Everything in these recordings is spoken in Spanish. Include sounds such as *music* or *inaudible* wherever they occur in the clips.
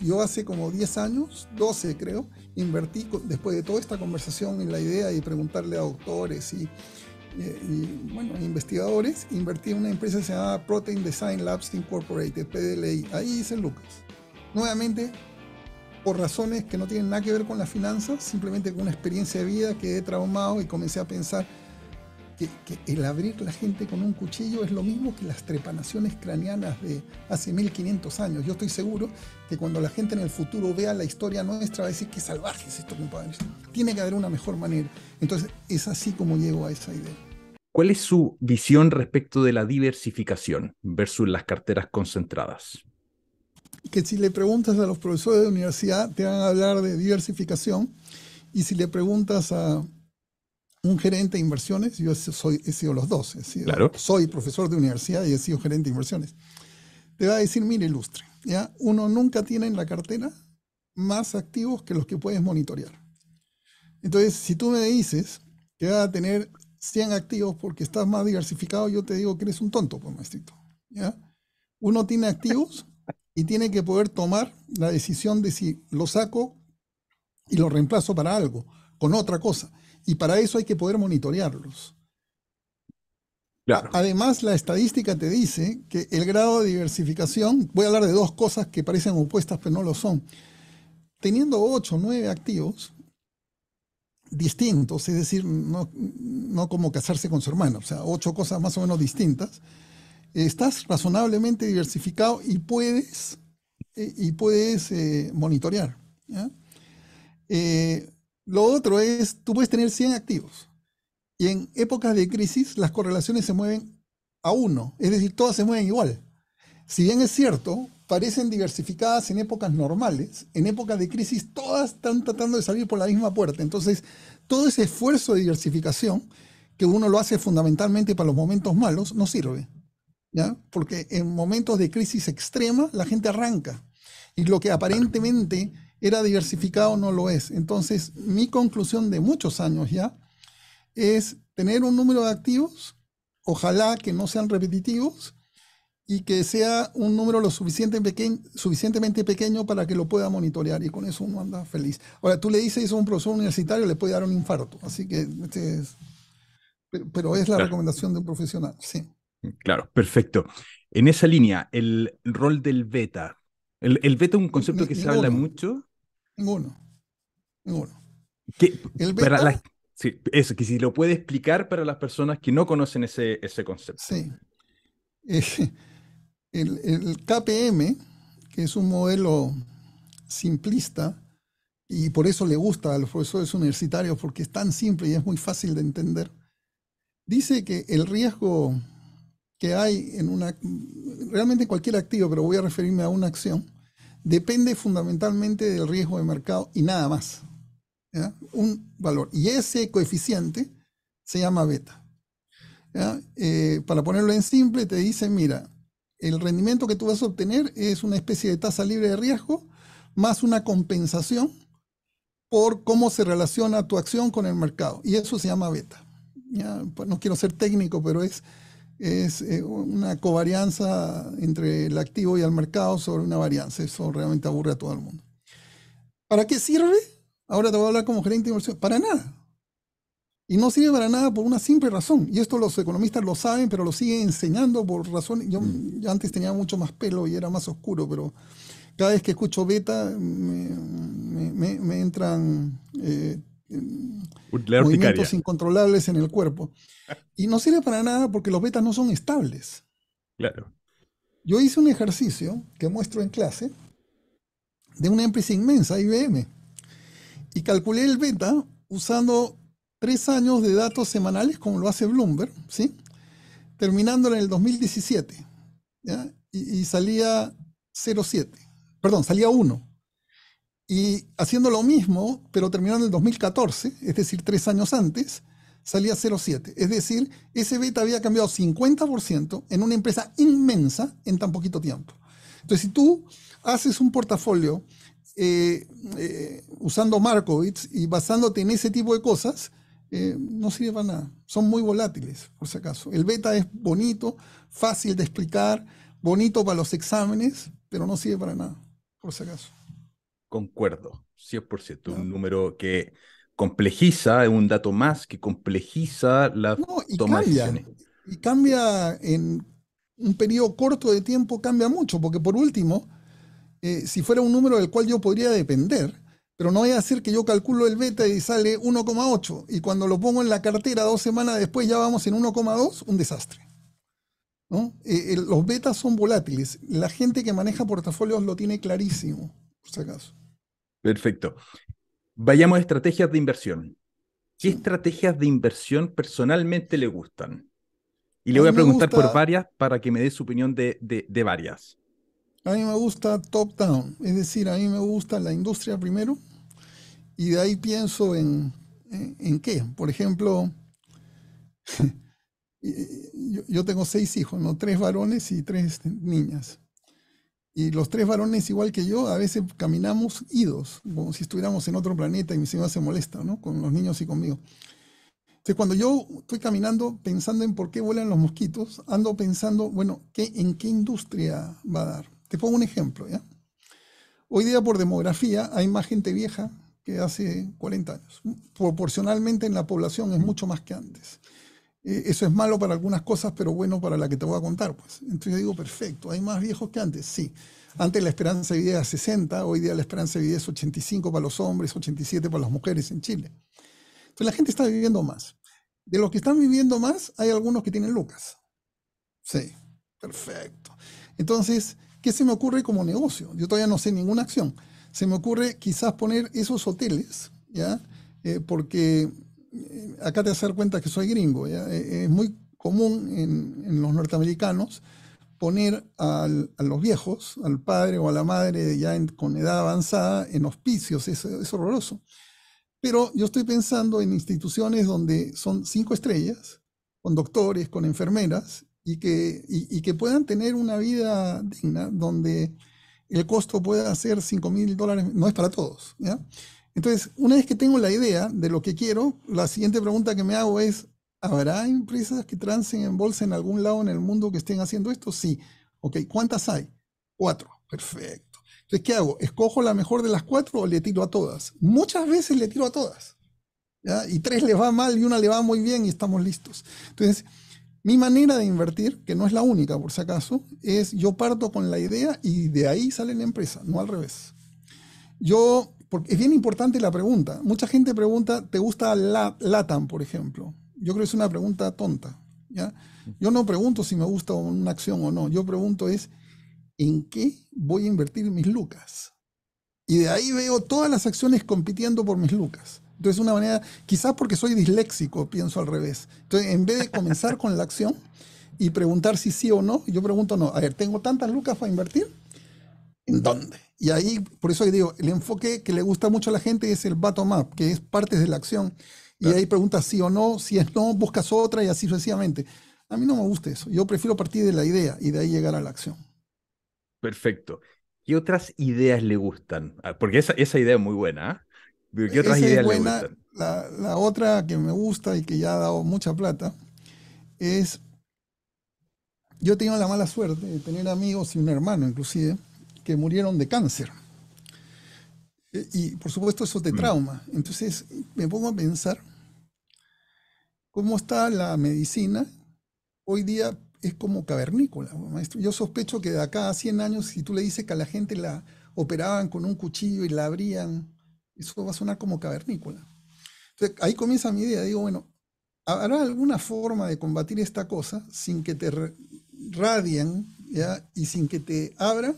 Yo hace como 10 años, 12 creo, invertí después de toda esta conversación en la idea de preguntarle a doctores y, bueno, investigadores, invertí en una empresa llamada Protein Design Labs Incorporated, PDLI. Ahí dice Lucas. Nuevamente, por razones que no tienen nada que ver con las finanzas, simplemente con una experiencia de vida que he traumado y comencé a pensar que, el abrir la gente con un cuchillo es lo mismo que las trepanaciones craneanas de hace 1500 años. Yo estoy seguro que cuando la gente en el futuro vea la historia nuestra va a decir que salvaje es esto, Tiene que haber una mejor manera. Entonces es así como llego a esa idea. ¿Cuál es su visión respecto de la diversificación versus las carteras concentradas? Que si le preguntas a los profesores de universidad te van a hablar de diversificación y si le preguntas a un gerente de inversiones, yo soy, he sido los dos, soy profesor de universidad y he sido gerente de inversiones, te va a decir, mire, ilustre, ¿ya? uno nunca tiene en la cartera más activos que los que puedes monitorear. Entonces, si tú me dices que va a tener 100 activos porque estás más diversificado, yo te digo que eres un tonto, pues, maestrito. Uno tiene activos y tiene que poder tomar la decisión de si lo saco y lo reemplazo para algo, con otra cosa y para eso hay que poder monitorearlos. Claro. Además, la estadística te dice que el grado de diversificación, voy a hablar de dos cosas que parecen opuestas, pero no lo son. Teniendo ocho o nueve activos distintos, es decir, no, como casarse con su hermano, o sea, ocho cosas más o menos distintas, estás razonablemente diversificado y puedes, eh, y puedes eh, monitorear. ¿ya? Eh, lo otro es, tú puedes tener 100 activos y en épocas de crisis las correlaciones se mueven a uno, es decir, todas se mueven igual. Si bien es cierto, parecen diversificadas en épocas normales, en épocas de crisis todas están tratando de salir por la misma puerta. Entonces, todo ese esfuerzo de diversificación que uno lo hace fundamentalmente para los momentos malos, no sirve. ¿ya? Porque en momentos de crisis extrema la gente arranca. Y lo que aparentemente era diversificado, no lo es. Entonces, mi conclusión de muchos años ya es tener un número de activos, ojalá que no sean repetitivos y que sea un número lo suficientemente pequeño para que lo pueda monitorear y con eso uno anda feliz. Ahora, tú le dices a un profesor universitario, le puede dar un infarto, así que este pero, es la recomendación de un profesional, sí. Claro, perfecto. En esa línea, el rol del beta. El, beta es un concepto que se habla mucho. Ninguno. Ninguno. eso, que si lo puede explicar para las personas que no conocen ese, concepto. Sí. el, el, KPM, que es un modelo simplista, y por eso le gusta a los profesores universitarios, porque es tan simple y es muy fácil de entender, dice que el riesgo que hay en una, realmente en cualquier activo, pero voy a referirme a una acción, depende fundamentalmente del riesgo de mercado y nada más. Un valor. Y ese coeficiente se llama beta. Eh, para ponerlo en simple, te dice, mira, el rendimiento que tú vas a obtener es una especie de tasa libre de riesgo más una compensación por cómo se relaciona tu acción con el mercado. Y eso se llama beta. Pues no quiero ser técnico, pero es es eh, una covarianza entre el activo y el mercado sobre una varianza. Eso realmente aburre a todo el mundo. ¿Para qué sirve? Ahora te voy a hablar como gerente de inversión. Para nada. Y no sirve para nada por una simple razón. Y esto los economistas lo saben, pero lo siguen enseñando por razones. Yo, mm. antes tenía mucho más pelo y era más oscuro, pero cada vez que escucho beta me, entran eh, Mm, movimientos incontrolables en el cuerpo. Y no sirve para nada porque los betas no son estables. Claro. Yo hice un ejercicio que muestro en clase de una empresa inmensa, IBM, y calculé el beta usando tres años de datos semanales como lo hace Bloomberg, ¿sí? terminando en el 2017. Y, y salía 0,7. Perdón, salía 1. Y haciendo lo mismo, pero terminando en el 2014, es decir, tres años antes, salía 0,7. Es decir, ese beta había cambiado 50% en una empresa inmensa en tan poquito tiempo. Entonces, si tú haces un portafolio eh, eh, usando Markowitz y basándote en ese tipo de cosas, eh, no sirve para nada. Son muy volátiles, por si acaso. El beta es bonito, fácil de explicar, bonito para los exámenes, pero no sirve para nada, por si acaso. Concuerdo, 100%. Un ah. número que complejiza, es un dato más que complejiza la y toma de decisiones. Y cambia en un periodo corto de tiempo, cambia mucho, porque por último, eh, si fuera un número del cual yo podría depender, pero no voy a hacer que yo calculo el beta y sale 1,8, y cuando lo pongo en la cartera dos semanas después ya vamos en 1,2, un desastre. Eh, eh, los betas son volátiles. La gente que maneja portafolios lo tiene clarísimo, por si acaso. Perfecto. Vayamos a estrategias de inversión. ¿Qué estrategias de inversión personalmente le gustan? Y le voy a preguntar por varias para que me dé su opinión de, varias. A mí me gusta top-down, es decir, a mí me gusta la industria primero y de ahí pienso en, qué. Por ejemplo, *laughs* yo, yo, tengo seis hijos, ¿no? tres varones y tres niñas. Y los tres varones, igual que yo, a veces caminamos idos, como si estuviéramos en otro planeta y mi señora se molesta, ¿no? Con los niños y conmigo. Entonces, cuando yo estoy caminando pensando en por qué vuelan los mosquitos, ando pensando, bueno, ¿qué, ¿en qué industria va a dar? Te pongo un ejemplo, ¿ya? Hoy día por demografía hay más gente vieja que hace 40 años. Proporcionalmente en la población es mucho más que antes. Eh, eso es malo para algunas cosas, pero bueno para la que te voy a contar. Pues. Entonces yo digo, perfecto, hay más viejos que antes, sí. Antes la esperanza de vida era 60, hoy día la esperanza de vida es 85 para los hombres, 87 para las mujeres en Chile. Entonces la gente está viviendo más. De los que están viviendo más, hay algunos que tienen lucas. Sí, perfecto. Entonces, ¿qué se me ocurre como negocio? Yo todavía no sé ninguna acción. Se me ocurre quizás poner esos hoteles, ¿ya? Eh, porque eh, acá te vas a dar cuenta que soy gringo, eh, es muy común en, los norteamericanos poner a los viejos, al padre o a la madre ya con edad avanzada, en hospicios, es, es horroroso. Pero yo estoy pensando en instituciones donde son cinco estrellas, con doctores, con enfermeras, y que, que puedan tener una vida digna, donde el costo pueda ser 5 mil dólares, no es para todos, ¿ya? Entonces, una vez que tengo la idea de lo que quiero, la siguiente pregunta que me hago es, ¿habrá empresas que trancen en bolsa en algún lado en el mundo que estén haciendo esto? Sí. Ok, ¿cuántas hay? Cuatro. Perfecto. Entonces, ¿qué hago? ¿Escojo la mejor de las cuatro o le tiro a todas? Muchas veces le tiro a todas. Y tres les va mal y una le va muy bien y estamos listos. Entonces, mi manera de invertir, que no es la única por si acaso, es yo parto con la idea y de ahí sale la empresa, no al revés. Yo porque es bien importante la pregunta. Mucha gente pregunta, ¿te gusta la, LATAM, por ejemplo? Yo creo que es una pregunta tonta. Yo no pregunto si me gusta una acción o no. Yo pregunto es, ¿en qué voy a invertir mis lucas? Y de ahí veo todas las acciones compitiendo por mis lucas. Entonces, una manera, quizás porque soy disléxico, pienso al revés. Entonces, en vez de comenzar con la acción y preguntar si sí o no, yo pregunto no. A ver, ¿tengo tantas lucas para invertir? en dónde. Y ahí, por eso digo, el enfoque que le gusta mucho a la gente es el bottom-up, que es partes de la acción. Y ahí preguntas sí o no, si es no, buscas otra y así sucesivamente. A mí no me gusta eso. Yo prefiero partir de la idea y de ahí llegar a la acción. Perfecto. ¿Qué otras ideas le gustan? Ah, porque esa, idea es muy buena. ¿ah? ¿Qué otras ideas le gustan? La, la otra que me gusta y que ya ha dado mucha plata es... Yo he tenido la mala suerte de tener amigos y un hermano inclusive, que murieron de cáncer. E, y por supuesto eso es de mm. trauma. Entonces me pongo a pensar cómo está la medicina. Hoy día es como cavernícola, Yo sospecho que de acá a 100 años, si tú le dices que a la gente la operaban con un cuchillo y la abrían, eso va a sonar como cavernícola. Entonces ahí comienza mi idea. Digo, bueno, ¿habrá alguna forma de combatir esta cosa sin que te radien y sin que te abran?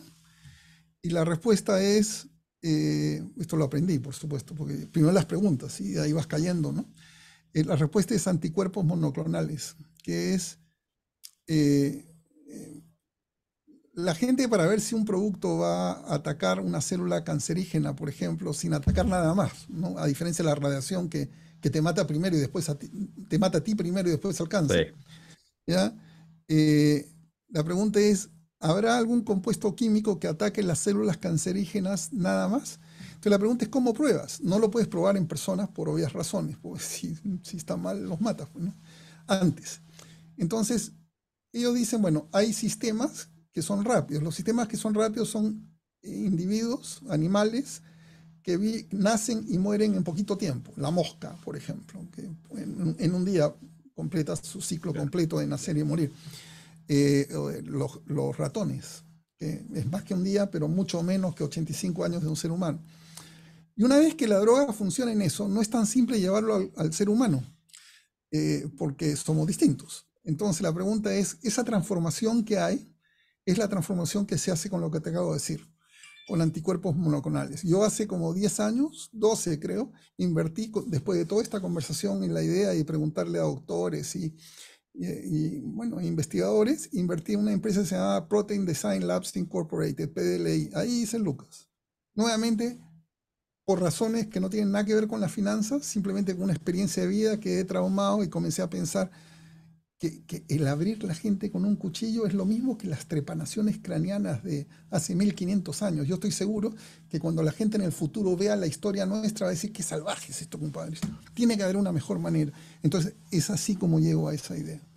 Y la respuesta es, eh, esto lo aprendí, por supuesto, porque primero las preguntas, y ahí vas cayendo, ¿no? Eh, la respuesta es anticuerpos monoclonales, que es eh, la gente para ver si un producto va a atacar una célula cancerígena, por ejemplo, sin atacar nada más, ¿no? A diferencia de la radiación que, te mata primero y después a ti, te mata a ti primero y después al cáncer. la pregunta es, ¿Habrá algún compuesto químico que ataque las células cancerígenas nada más? Entonces la pregunta es cómo pruebas. No lo puedes probar en personas por obvias razones, porque *laughs* si, está mal los matas. Pues, Antes. Entonces, ellos dicen, bueno, hay sistemas que son rápidos. Los sistemas que son rápidos son eh, individuos, animales, que nacen y mueren en poquito tiempo. La mosca, por ejemplo, que en un día completa su ciclo completo de nacer y morir. Eh, eh, los, ratones. es más que un día, pero mucho menos que 85 años de un ser humano. Y una vez que la droga funciona en eso, no es tan simple llevarlo al, ser humano, eh, porque somos distintos. Entonces la pregunta es, esa transformación que hay es la transformación que se hace con lo que te acabo de decir, con anticuerpos monoclonales. Yo hace como 10 años, 12 creo, invertí después de toda esta conversación en la idea y preguntarle a doctores y y, bueno, investigadores, invertí en una empresa llamada Protein Design Labs Incorporated, PDLI. Ahí hice Lucas. Nuevamente, por razones que no tienen nada que ver con las finanzas, simplemente con una experiencia de vida que he traumado y comencé a pensar que, el abrir la gente con un cuchillo es lo mismo que las trepanaciones craneanas de hace 1500 años. Yo estoy seguro que cuando la gente en el futuro vea la historia nuestra va a decir que salvajes es esto, compadres. Tiene que haber una mejor manera. Entonces, es así como llego a esa idea.